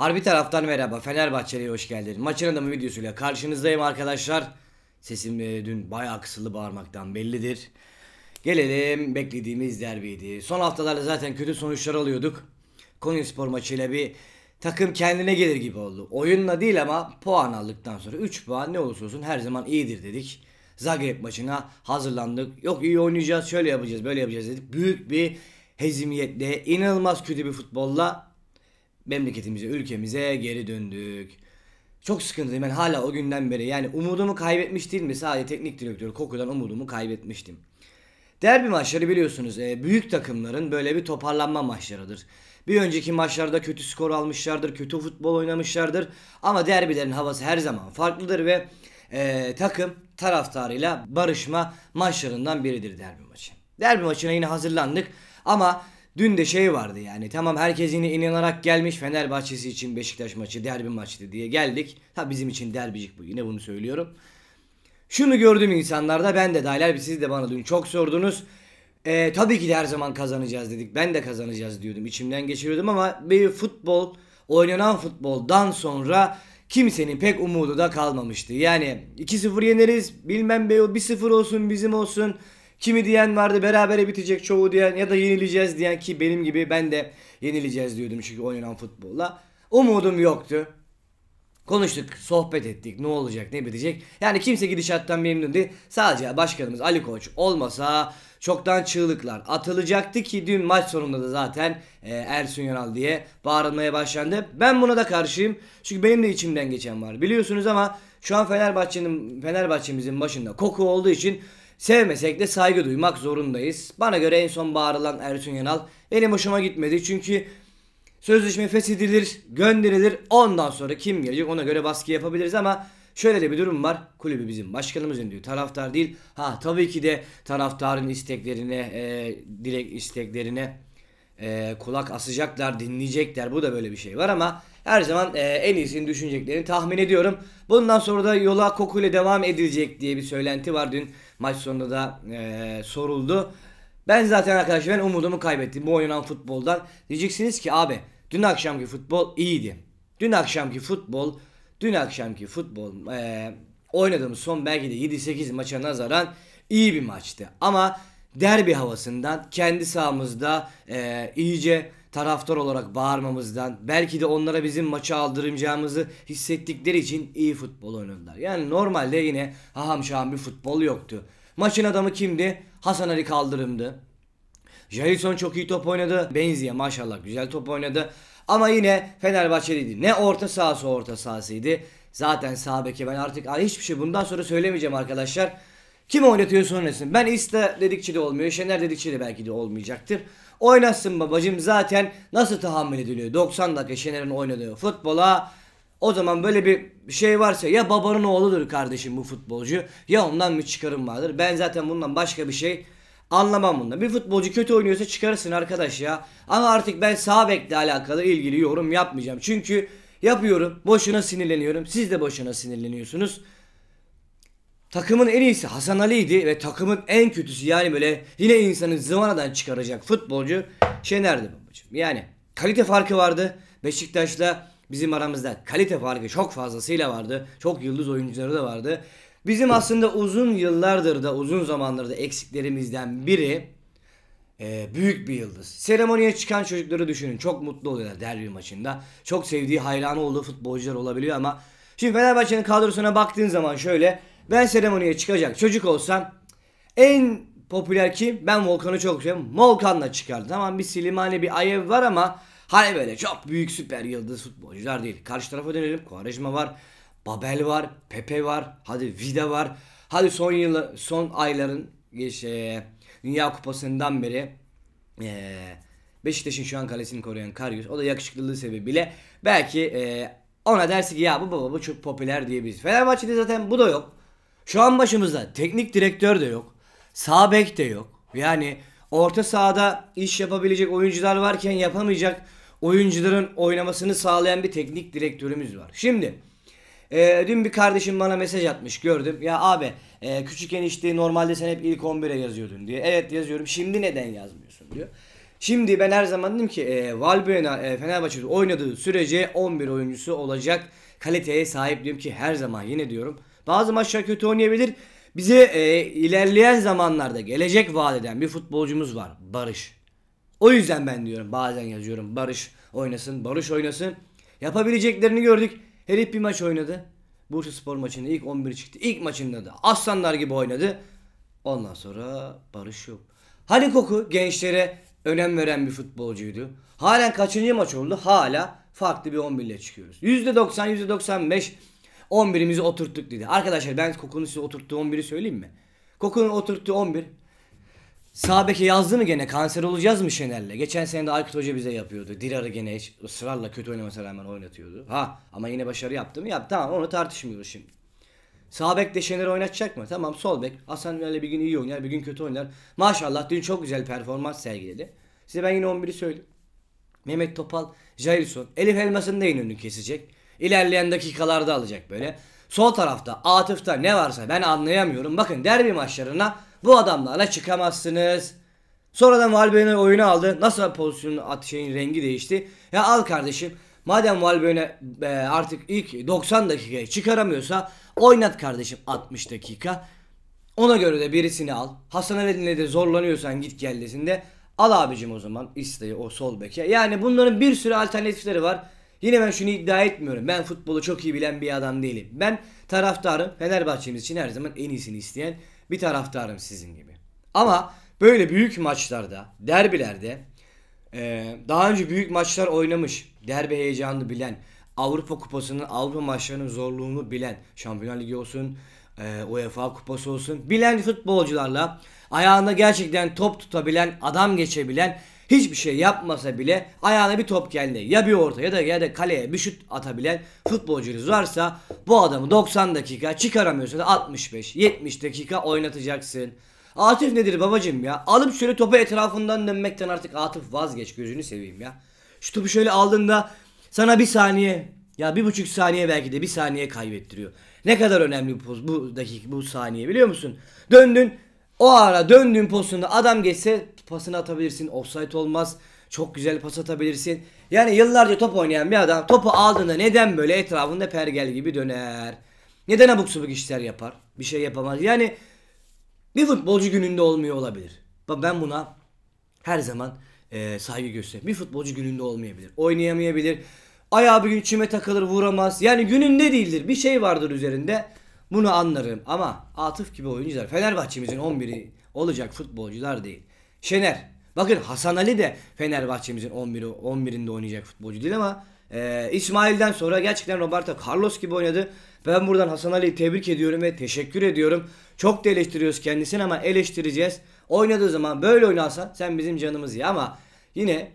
Harbi taraftan merhaba. Fenerbahçe'ye hoş geldin. Maçın adamı videosuyla karşınızdayım arkadaşlar. Sesim e, dün bayağı kısılı bağırmaktan bellidir. Gelelim beklediğimiz derbiydi. Son haftalarda zaten kötü sonuçlar alıyorduk. Konyaspor maçıyla bir takım kendine gelir gibi oldu. Oyunla değil ama puan aldıktan sonra 3 puan ne olursa olsun her zaman iyidir dedik. Zagreb maçına hazırlandık. Yok iyi oynayacağız, şöyle yapacağız, böyle yapacağız dedik. Büyük bir hezimiyetle, inanılmaz kötü bir futbolla memleketimize, ülkemize geri döndük. Çok sıkıntılıyım ben hala o günden beri. Yani umudumu kaybetmiş değil mi? Sadece teknik direktör Koku'dan umudumu kaybetmiştim. Derbi maçları biliyorsunuz e, büyük takımların böyle bir toparlanma maçlarıdır. Bir önceki maçlarda kötü skor almışlardır, kötü futbol oynamışlardır. Ama derbilerin havası her zaman farklıdır ve e, takım taraftarıyla barışma maçlarından biridir derbi maçı. Derbi maçına yine hazırlandık ama Dün de şey vardı yani tamam herkes yine inanarak gelmiş Fenerbahçe'si için Beşiktaş maçı derbi maçtı diye geldik. Ha bizim için derbicik bu yine bunu söylüyorum. Şunu gördüm insanlarda ben de dahil siz de bana dün çok sordunuz. Ee, tabii ki de her zaman kazanacağız dedik. Ben de kazanacağız diyordum. içimden geçiriyordum ama bir futbol, oynanan futboldan sonra kimsenin pek umudu da kalmamıştı. Yani 2-0 yeneriz, bilmem be o 1-0 olsun bizim olsun. Kimi diyen vardı berabere bitecek çoğu diyen ya da yenileceğiz diyen ki benim gibi ben de yenileceğiz diyordum çünkü oynanan futbolla. Umudum yoktu. Konuştuk, sohbet ettik. Ne olacak, ne bitecek? Yani kimse gidişattan memnun değil. Sadece başkanımız Ali Koç olmasa çoktan çığlıklar atılacaktı ki dün maç sonunda da zaten e, Ersun Yanal diye bağırılmaya başlandı. Ben buna da karşıyım. Çünkü benim de içimden geçen var biliyorsunuz ama şu an Fenerbahçe'nin Fenerbahçe'mizin başında koku olduğu için Sevmesek de saygı duymak zorundayız. Bana göre en son bağırılan Ersun Yanal benim hoşuma gitmedi. Çünkü sözleşme feshedilir, gönderilir. Ondan sonra kim gelecek ona göre baskı yapabiliriz ama Şöyle de bir durum var. Kulübü bizim başkanımızın diyor. Taraftar değil. Ha tabii ki de taraftarın isteklerine, e, dilek isteklerine e, kulak asacaklar, dinleyecekler. Bu da böyle bir şey var ama her zaman e, en iyisini düşüneceklerini tahmin ediyorum. Bundan sonra da yola kokuyla devam edilecek diye bir söylenti var. Dün maç sonunda da e, soruldu. Ben zaten arkadaşlar ben umudumu kaybettim bu oynanan futboldan. Diyeceksiniz ki abi dün akşamki futbol iyiydi. Dün akşamki futbol, dün akşamki futbol e, oynadığımız son belki de 7-8 maça nazaran iyi bir maçtı. Ama derbi havasından kendi sahamızda e, iyice taraftar olarak bağırmamızdan belki de onlara bizim maçı aldıracağımızı hissettikleri için iyi futbol oynadılar. Yani normalde yine haham şaham bir futbol yoktu. Maçın adamı kimdi? Hasan Ali Kaldırım'dı. Jailson çok iyi top oynadı. Benzia maşallah güzel top oynadı. Ama yine Fenerbahçeliydi. Ne orta sahası orta sahasıydı. Zaten sağ beke ben artık hiçbir şey bundan sonra söylemeyeceğim arkadaşlar. Kim oynatıyor sonrasını? Ben İsta dedikçe de olmuyor. Şener dedikçe de belki de olmayacaktır. Oynasın babacım zaten nasıl tahammül ediliyor? 90 dakika Şener'in oynadığı futbola o zaman böyle bir şey varsa ya babanın oğludur kardeşim bu futbolcu ya ondan bir çıkarım vardır. Ben zaten bundan başka bir şey anlamam bunda. Bir futbolcu kötü oynuyorsa çıkarırsın arkadaş ya. Ama artık ben sağ bekle alakalı ilgili yorum yapmayacağım. Çünkü yapıyorum boşuna sinirleniyorum. Siz de boşuna sinirleniyorsunuz. Takımın en iyisi Hasan Ali'ydi ve takımın en kötüsü yani böyle yine insanı zıvanadan çıkaracak futbolcu Şener'di babacığım. Yani kalite farkı vardı. Beşiktaş'la bizim aramızda kalite farkı çok fazlasıyla vardı. Çok yıldız oyuncuları da vardı. Bizim aslında uzun yıllardır da uzun zamandır da eksiklerimizden biri e, büyük bir yıldız. Seremoniye çıkan çocukları düşünün. Çok mutlu oluyorlar derbi maçında. Çok sevdiği hayranı olduğu futbolcular olabiliyor ama şimdi Fenerbahçe'nin kadrosuna baktığın zaman şöyle ben seremoniye çıkacak çocuk olsam en popüler kim? Ben Volkan'ı çok seviyorum. Volkan'la çıkardı. Tamam bir Silimani bir Ayev var ama hani böyle çok büyük süper yıldız futbolcular değil. Karşı tarafa dönelim. Kuvarejma var. Babel var. Pepe var. Hadi Vida var. Hadi son yıl son ayların şey, Dünya Kupası'ndan beri ee, Beşiktaş'ın şu an kalesini koruyan Karius. O da yakışıklılığı sebebiyle belki ee, ona dersi ki ya bu baba bu çok popüler diyebiliriz. Fenerbahçe'de zaten bu da yok. Şu an başımızda teknik direktör de yok. Sağ bek de yok. Yani orta sahada iş yapabilecek oyuncular varken yapamayacak oyuncuların oynamasını sağlayan bir teknik direktörümüz var. Şimdi e, dün bir kardeşim bana mesaj atmış gördüm. Ya abi e, küçükken işte normalde sen hep ilk 11'e yazıyordun diye. Evet yazıyorum şimdi neden yazmıyorsun diyor. Şimdi ben her zaman dedim ki e, Valbuena e, Fenerbahçe'de oynadığı sürece 11 oyuncusu olacak kaliteye sahip diyorum ki her zaman yine diyorum. Bazı maçlar kötü oynayabilir. Bize e, ilerleyen zamanlarda gelecek vaat eden bir futbolcumuz var. Barış. O yüzden ben diyorum bazen yazıyorum Barış oynasın, Barış oynasın. Yapabileceklerini gördük. Herif bir maç oynadı. Bursa Spor maçında ilk 11 çıktı. İlk maçında da aslanlar gibi oynadı. Ondan sonra Barış yok. Hani Koku gençlere önem veren bir futbolcuydu. Halen kaçıncı maç oldu? Hala farklı bir 11 ile çıkıyoruz. %90, %95 11'imizi oturttuk dedi. Arkadaşlar ben Koku'nun size oturttuğu 11'i söyleyeyim mi? Koku'nun oturttuğu 11. Sabek'e yazdı mı gene kanser olacağız mı Şener'le? Geçen sene de Aykut Hoca bize yapıyordu. Dirar'ı gene hiç ısrarla kötü oynamasına rağmen oynatıyordu. Ha ama yine başarı yaptı mı? Yaptı tamam onu tartışmıyoruz şimdi. Sabek de Şener oynatacak mı? Tamam sol bek. Hasan böyle bir gün iyi oynar bir gün kötü oynar. Maşallah dün çok güzel performans sergiledi. Size ben yine 11'i söyleyeyim. Mehmet Topal, Jailson, Elif Elmas'ın da en önünü kesecek. İlerleyen dakikalarda alacak böyle. Sol tarafta Atıf'ta ne varsa ben anlayamıyorum. Bakın derbi maçlarına bu adamlarla çıkamazsınız. Sonradan Valbuena oyunu aldı. Nasıl pozisyonun at şeyin rengi değişti. Ya al kardeşim. Madem Valbuena e, artık ilk 90 dakikayı çıkaramıyorsa oynat kardeşim 60 dakika. Ona göre de birisini al. Hasan Aledin'le de zorlanıyorsan git geldesinde al abicim o zaman İstayı o sol beke. Yani bunların bir sürü alternatifleri var. Yine ben şunu iddia etmiyorum. Ben futbolu çok iyi bilen bir adam değilim. Ben taraftarım. Fenerbahçe'miz için her zaman en iyisini isteyen bir taraftarım sizin gibi. Ama böyle büyük maçlarda, derbilerde e, daha önce büyük maçlar oynamış, derbi heyecanını bilen, Avrupa Kupası'nın, Avrupa maçlarının zorluğunu bilen, Şampiyonlar Ligi olsun, e, UEFA kupası olsun. Bilen futbolcularla ayağında gerçekten top tutabilen, adam geçebilen, hiçbir şey yapmasa bile ayağına bir top geldi. Ya bir orta ya da ya da kaleye bir şut atabilen futbolcunuz varsa bu adamı 90 dakika çıkaramıyorsa da 65 70 dakika oynatacaksın. Atif nedir babacım ya? Alıp şöyle topu etrafından dönmekten artık Atif vazgeç gözünü seveyim ya. Şu topu şöyle aldığında sana bir saniye ya bir buçuk saniye belki de bir saniye kaybettiriyor. Ne kadar önemli bu poz, bu dakika, bu saniye biliyor musun? Döndün, o ara döndüğün pozisyonda adam geçse pasını atabilirsin, offside olmaz. Çok güzel pas atabilirsin. Yani yıllarca top oynayan bir adam topu aldığında neden böyle etrafında pergel gibi döner? Neden abuk subuk işler yapar? Bir şey yapamaz. Yani bir futbolcu gününde olmuyor olabilir. Ben buna her zaman e, saygı gösteririm. Bir futbolcu gününde olmayabilir. Oynayamayabilir. Ayağı bir gün çime takılır vuramaz. Yani günün ne değildir. Bir şey vardır üzerinde. Bunu anlarım. Ama Atıf gibi oyuncular Fenerbahçe'mizin 11'i olacak futbolcular değil. Şener. Bakın Hasan Ali de Fenerbahçe'mizin 11'i 11'inde oynayacak futbolcu değil ama e, İsmail'den sonra gerçekten Roberto Carlos gibi oynadı. Ben buradan Hasan Ali'yi tebrik ediyorum ve teşekkür ediyorum. Çok da eleştiriyoruz kendisini ama eleştireceğiz. Oynadığı zaman böyle oynarsa sen bizim canımız ya ama yine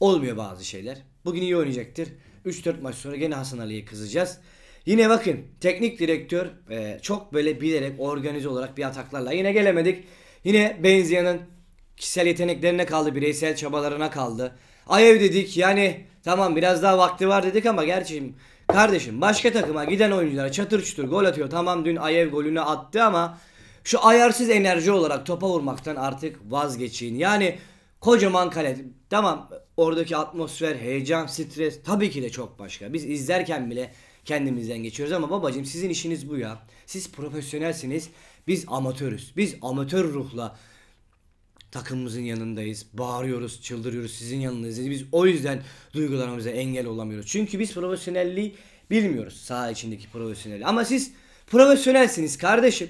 olmuyor bazı şeyler. Bugün iyi oynayacaktır. 3-4 maç sonra gene Hasan Ali'ye kızacağız. Yine bakın teknik direktör e, çok böyle bilerek organize olarak bir ataklarla yine gelemedik. Yine Benzia'nın kişisel yeteneklerine kaldı, bireysel çabalarına kaldı. Ayev dedik yani tamam biraz daha vakti var dedik ama gerçi kardeşim başka takıma giden oyuncular çatır çutur gol atıyor. Tamam dün Ayev golünü attı ama şu ayarsız enerji olarak topa vurmaktan artık vazgeçin. Yani kocaman kale tamam Oradaki atmosfer, heyecan, stres tabii ki de çok başka. Biz izlerken bile kendimizden geçiyoruz ama babacım sizin işiniz bu ya. Siz profesyonelsiniz, biz amatörüz. Biz amatör ruhla takımımızın yanındayız. Bağırıyoruz, çıldırıyoruz sizin yanınızdayız. Biz o yüzden duygularımıza engel olamıyoruz. Çünkü biz profesyonelliği bilmiyoruz saha içindeki profesyonelliği. Ama siz profesyonelsiniz kardeşim.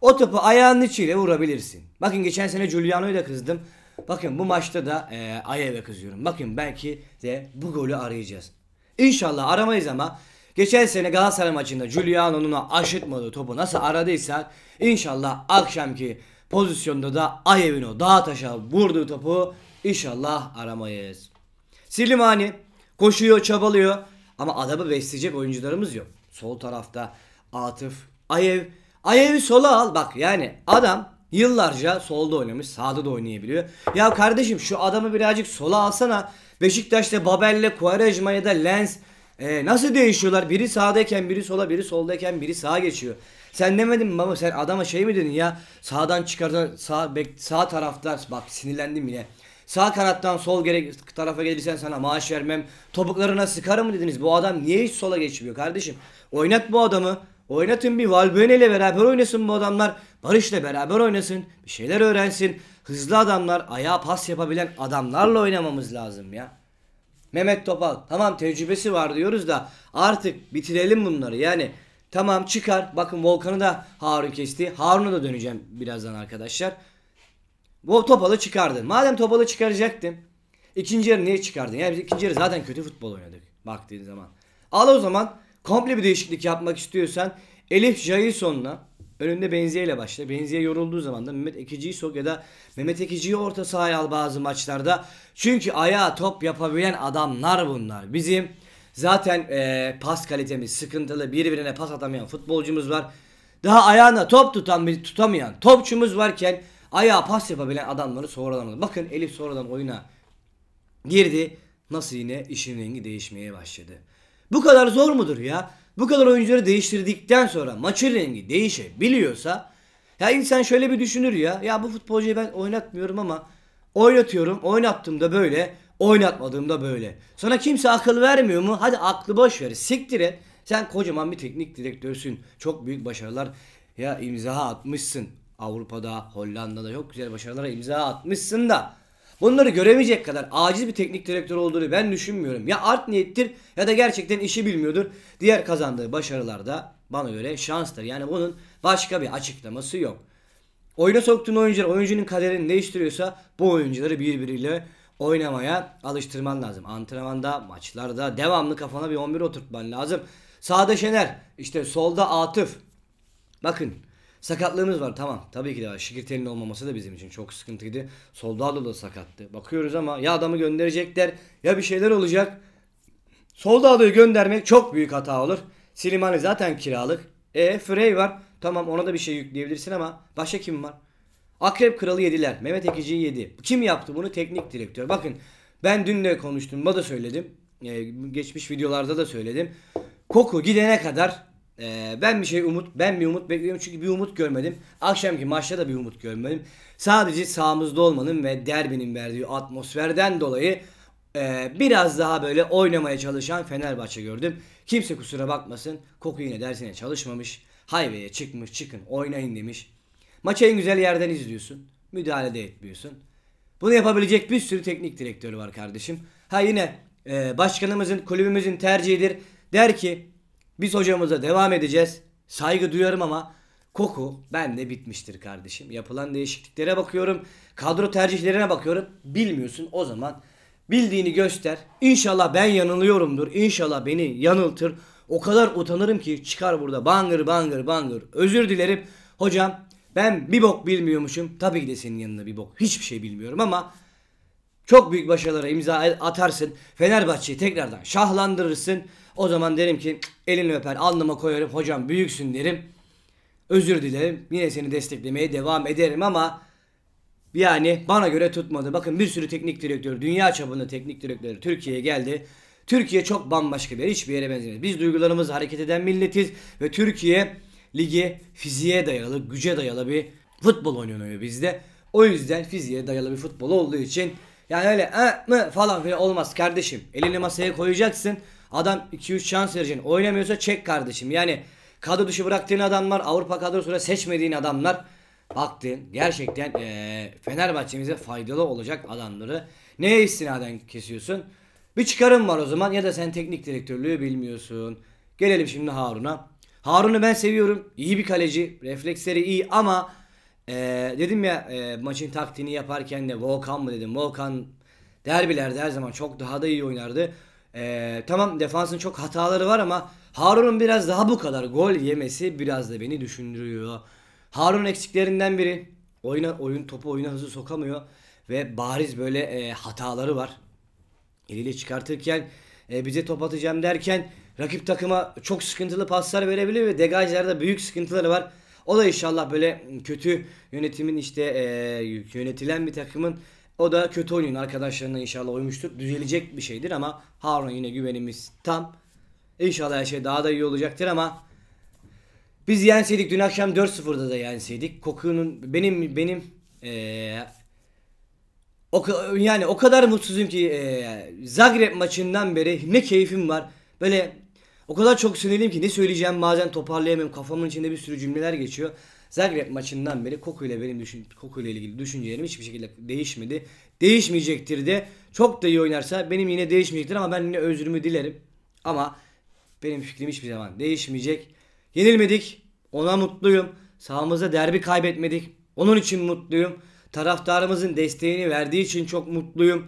O topu ayağının içiyle vurabilirsin. Bakın geçen sene Giuliano'yu da kızdım. Bakın bu maçta da e, Ayev'e kızıyorum. Bakın belki de bu golü arayacağız. İnşallah aramayız ama geçen sene Galatasaray maçında Giuliano'nun aşıtmadığı topu nasıl aradıysak inşallah akşamki pozisyonda da Ayev'in o dağ taşa vurduğu topu inşallah aramayız. Silimani koşuyor çabalıyor ama adamı besleyecek oyuncularımız yok. Sol tarafta Atıf, Ayev. Ayev'i sola al bak yani adam Yıllarca solda oynamış, sağda da oynayabiliyor. Ya kardeşim şu adamı birazcık sola alsana. Beşiktaş'ta Babel'le Quaresma ya da Lens e, nasıl değişiyorlar? Biri sağdayken, biri sola, biri soldayken, biri sağa geçiyor. Sen demedin mi baba sen adama şey mi dedin ya? Sağdan çıkartan sağ bek, sağ taraftar bak sinirlendim yine. Sağ kanattan sol gerek, tarafa gelirsen sana maaş vermem. Topuklarına sıkarım mı dediniz? Bu adam niye hiç sola geçmiyor kardeşim? Oynat bu adamı. Oynatın bir Valbuena ile beraber oynasın bu adamlar. Barış'la beraber oynasın. Bir şeyler öğrensin. Hızlı adamlar, ayağa pas yapabilen adamlarla oynamamız lazım ya. Mehmet Topal tamam tecrübesi var diyoruz da artık bitirelim bunları. Yani tamam çıkar. Bakın Volkan'ı da Harun kesti. Harun'a da döneceğim birazdan arkadaşlar. Bu Topal'ı çıkardın. Madem Topal'ı çıkaracaktın. ikinci yarı niye çıkardın? Yani biz ikinci yarı zaten kötü futbol oynadık. Baktığın zaman. Al o zaman komple bir değişiklik yapmak istiyorsan Elif Jailson'la Önünde Benziye ile başla. Benziye yorulduğu zaman da Mehmet Ekici'yi sok ya da Mehmet Ekici'yi orta sahaya al bazı maçlarda. Çünkü ayağa top yapabilen adamlar bunlar. Bizim zaten e, pas kalitemiz sıkıntılı. Birbirine pas atamayan futbolcumuz var. Daha ayağına top tutan bir tutamayan topçumuz varken ayağa pas yapabilen adamları sonradan Bakın Elif sonradan oyuna girdi. Nasıl yine işin rengi değişmeye başladı. Bu kadar zor mudur ya? Bu kadar oyuncuları değiştirdikten sonra maçın rengi değişebiliyorsa ya insan şöyle bir düşünür ya. Ya bu futbolcuyu ben oynatmıyorum ama oynatıyorum. Oynattığımda böyle, oynatmadığımda böyle. Sana kimse akıl vermiyor mu? Hadi aklı boş ver. Siktir et. Sen kocaman bir teknik direktörsün. Çok büyük başarılar ya imza atmışsın. Avrupa'da, Hollanda'da çok güzel başarılara imza atmışsın da bunları göremeyecek kadar aciz bir teknik direktör olduğunu ben düşünmüyorum. Ya art niyettir ya da gerçekten işi bilmiyordur. Diğer kazandığı başarılarda bana göre şanstır. Yani bunun başka bir açıklaması yok. Oyuna soktuğun oyuncular oyuncunun kaderini değiştiriyorsa bu oyuncuları birbiriyle oynamaya alıştırman lazım. Antrenmanda, maçlarda devamlı kafana bir 11 oturtman lazım. Sağda Şener, işte solda Atıf. Bakın Sakatlığımız var tamam. Tabii ki de var. telin olmaması da bizim için çok sıkıntıydı. Soldado da sakattı. Bakıyoruz ama ya adamı gönderecekler ya bir şeyler olacak. Soldado'yu göndermek çok büyük hata olur. Slimani zaten kiralık. E Frey var. Tamam ona da bir şey yükleyebilirsin ama başka kim var? Akrep Kralı yediler. Mehmet Ekici'yi yedi. Kim yaptı bunu? Teknik direktör. Bakın ben dün de konuştum. da söyledim. Ee, geçmiş videolarda da söyledim. Koku gidene kadar ee, ben bir şey umut, ben bir umut bekliyorum çünkü bir umut görmedim. Akşamki maçta da bir umut görmedim. Sadece sağımızda olmanın ve derbinin verdiği atmosferden dolayı e, biraz daha böyle oynamaya çalışan Fenerbahçe gördüm. Kimse kusura bakmasın. Koku yine dersine çalışmamış. Hayveye çıkmış çıkın oynayın demiş. Maçı en güzel yerden izliyorsun. Müdahale de etmiyorsun. Bunu yapabilecek bir sürü teknik direktörü var kardeşim. Ha yine e, başkanımızın kulübümüzün tercihidir. Der ki biz hocamıza devam edeceğiz. Saygı duyarım ama koku bende bitmiştir kardeşim. Yapılan değişikliklere bakıyorum. Kadro tercihlerine bakıyorum. Bilmiyorsun o zaman bildiğini göster. İnşallah ben yanılıyorumdur. İnşallah beni yanıltır. O kadar utanırım ki çıkar burada bangır bangır bangır. Özür dilerim. Hocam ben bir bok bilmiyormuşum. Tabii ki de senin yanında bir bok. Hiçbir şey bilmiyorum ama çok büyük başarılara imza atarsın. Fenerbahçe'yi tekrardan şahlandırırsın. O zaman derim ki elini öper alnıma koyarım hocam büyüksün derim. Özür dilerim. Yine seni desteklemeye devam ederim ama yani bana göre tutmadı. Bakın bir sürü teknik direktör, dünya çapında teknik direktörü Türkiye'ye geldi. Türkiye çok bambaşka bir yer. Hiçbir yere benzemez. Biz duygularımızla hareket eden milletiz ve Türkiye ligi fiziğe dayalı, güce dayalı bir futbol oynanıyor bizde. O yüzden fiziğe dayalı bir futbol olduğu için yani öyle e, mı falan filan olmaz kardeşim. Elini masaya koyacaksın. Adam 2-3 şans vereceksin. Oynamıyorsa çek kardeşim. Yani kadro dışı bıraktığın adamlar, Avrupa kadrosuna seçmediğin adamlar baktın gerçekten e, Fenerbahçe'mize faydalı olacak adamları neye istinaden kesiyorsun? Bir çıkarım var o zaman ya da sen teknik direktörlüğü bilmiyorsun. Gelelim şimdi Harun'a. Harun'u ben seviyorum. İyi bir kaleci. Refleksleri iyi ama ee, dedim ya e, maçın taktiğini yaparken de Volkan mı dedim. Volkan derbilerde her zaman çok daha da iyi oynardı. Ee, tamam defansın çok hataları var ama Harun'un biraz daha bu kadar gol yemesi biraz da beni düşündürüyor. Harun eksiklerinden biri. Oyuna, oyun topu oyuna hızlı sokamıyor ve bariz böyle e, hataları var. Eliyle çıkartırken e, bize top atacağım derken rakip takıma çok sıkıntılı paslar verebiliyor ve degajlarda büyük sıkıntıları var. O da inşallah böyle kötü yönetimin işte e, yönetilen bir takımın o da kötü oyunun arkadaşlarına inşallah uymuştur. Düzelecek bir şeydir ama Harun yine güvenimiz tam. İnşallah her şey daha da iyi olacaktır ama biz yenseydik dün akşam 4-0'da da yenseydik. Koku'nun benim benim ee, o, yani o kadar mutsuzum ki e, Zagreb maçından beri ne keyfim var. Böyle o kadar çok sinirliyim ki ne söyleyeceğim bazen toparlayamıyorum. Kafamın içinde bir sürü cümleler geçiyor. Zagreb maçından beri Koku ile benim düşün Koku ile ilgili düşüncelerim hiçbir şekilde değişmedi. Değişmeyecektir de. Çok da iyi oynarsa benim yine değişmeyecektir ama ben yine özrümü dilerim. Ama benim fikrim hiçbir zaman değişmeyecek. Yenilmedik. Ona mutluyum. Sahamızda derbi kaybetmedik. Onun için mutluyum. Taraftarımızın desteğini verdiği için çok mutluyum.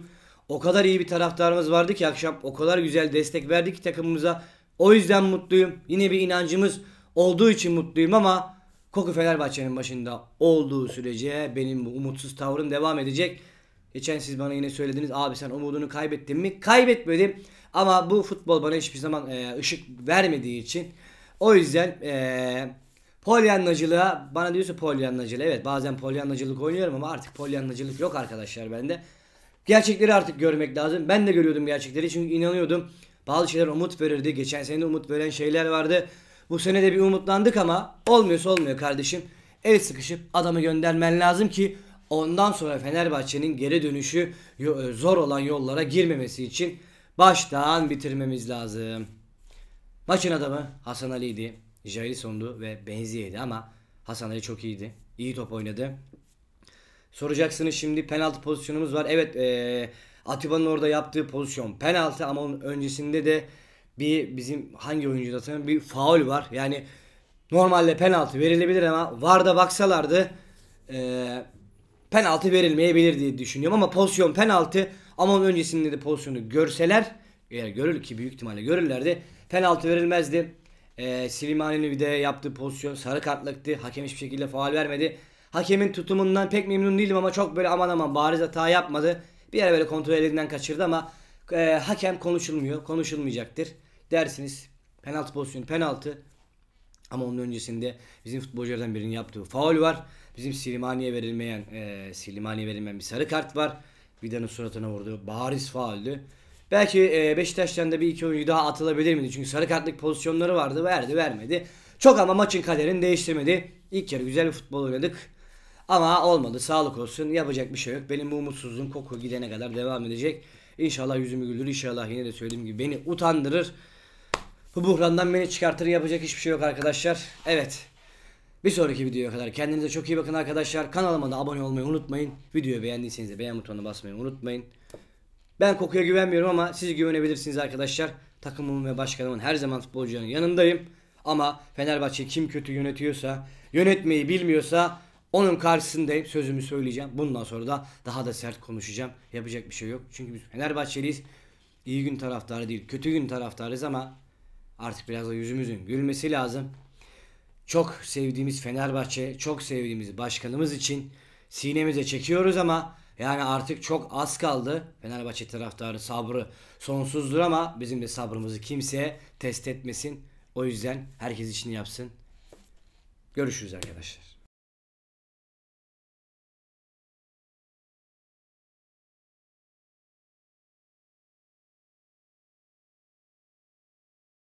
O kadar iyi bir taraftarımız vardı ki akşam o kadar güzel destek verdi ki takımımıza. O yüzden mutluyum. Yine bir inancımız olduğu için mutluyum ama Koku Fenerbahçe'nin başında olduğu sürece benim bu umutsuz tavrım devam edecek. Geçen siz bana yine söylediniz abi sen umudunu kaybettin mi? Kaybetmedim ama bu futbol bana hiçbir zaman e, ışık vermediği için o yüzden e, polyanlacılığa bana diyorsa polyanlacılık evet bazen polyanlacılık oynuyorum ama artık polyanlacılık yok arkadaşlar bende. Gerçekleri artık görmek lazım. Ben de görüyordum gerçekleri çünkü inanıyordum. Bazı şeyler umut verirdi. Geçen sene umut veren şeyler vardı. Bu sene de bir umutlandık ama olmuyorsa olmuyor kardeşim. El sıkışıp adamı göndermen lazım ki ondan sonra Fenerbahçe'nin geri dönüşü e, zor olan yollara girmemesi için baştan bitirmemiz lazım. Maçın adamı Hasan Ali'ydi. Jair sondu ve Benziye'ydi ama Hasan Ali çok iyiydi. İyi top oynadı. Soracaksınız şimdi penaltı pozisyonumuz var. Evet ee, Atiba'nın orada yaptığı pozisyon penaltı ama onun öncesinde de bir bizim hangi oyuncuda sanırım bir faul var. Yani normalde penaltı verilebilir ama VAR'da baksalardı e, penaltı verilmeyebilir diye düşünüyorum ama pozisyon penaltı ama onun öncesinde de pozisyonu görseler eğer görür ki büyük ihtimalle görürlerdi penaltı verilmezdi. E, Slimani'nin bir de yaptığı pozisyon sarı kartlıktı. Hakem hiçbir şekilde faul vermedi. Hakemin tutumundan pek memnun değilim ama çok böyle aman aman bariz hata yapmadı. Bir yere böyle kontrol elinden kaçırdı ama e, hakem konuşulmuyor. Konuşulmayacaktır. Dersiniz penaltı pozisyonu penaltı. Ama onun öncesinde bizim futbolculardan birinin yaptığı faul var. Bizim Silimani'ye verilmeyen e, Silimani'ye verilmeyen bir sarı kart var. Vida'nın suratına vurdu. Bariz fauldü. Belki e, Beşiktaş'tan da bir iki oyuncu daha atılabilir miydi? Çünkü sarı kartlık pozisyonları vardı. Verdi vermedi. Çok ama maçın kaderini değiştirmedi. İlk yarı güzel bir futbol oynadık. Ama olmadı sağlık olsun yapacak bir şey yok. Benim bu umutsuzluğum koku gidene kadar devam edecek. İnşallah yüzümü güldür inşallah yine de söylediğim gibi beni utandırır. Bu buhrandan beni çıkartır yapacak hiçbir şey yok arkadaşlar. Evet. Bir sonraki videoya kadar kendinize çok iyi bakın arkadaşlar. Kanalıma da abone olmayı unutmayın. Videoyu beğendiyseniz de beğen butonuna basmayı unutmayın. Ben kokuya güvenmiyorum ama siz güvenebilirsiniz arkadaşlar. Takımımın ve başkanımın her zaman futbolcuların yanındayım. Ama Fenerbahçe kim kötü yönetiyorsa, yönetmeyi bilmiyorsa onun karşısındayım. Sözümü söyleyeceğim. Bundan sonra da daha da sert konuşacağım. Yapacak bir şey yok. Çünkü biz Fenerbahçeliyiz. İyi gün taraftarı değil, kötü gün taraftarız ama artık biraz da yüzümüzün gülmesi lazım. Çok sevdiğimiz Fenerbahçe, çok sevdiğimiz başkanımız için sinemize çekiyoruz ama yani artık çok az kaldı. Fenerbahçe taraftarı sabrı sonsuzdur ama bizim de sabrımızı kimseye test etmesin. O yüzden herkes işini yapsın. Görüşürüz arkadaşlar.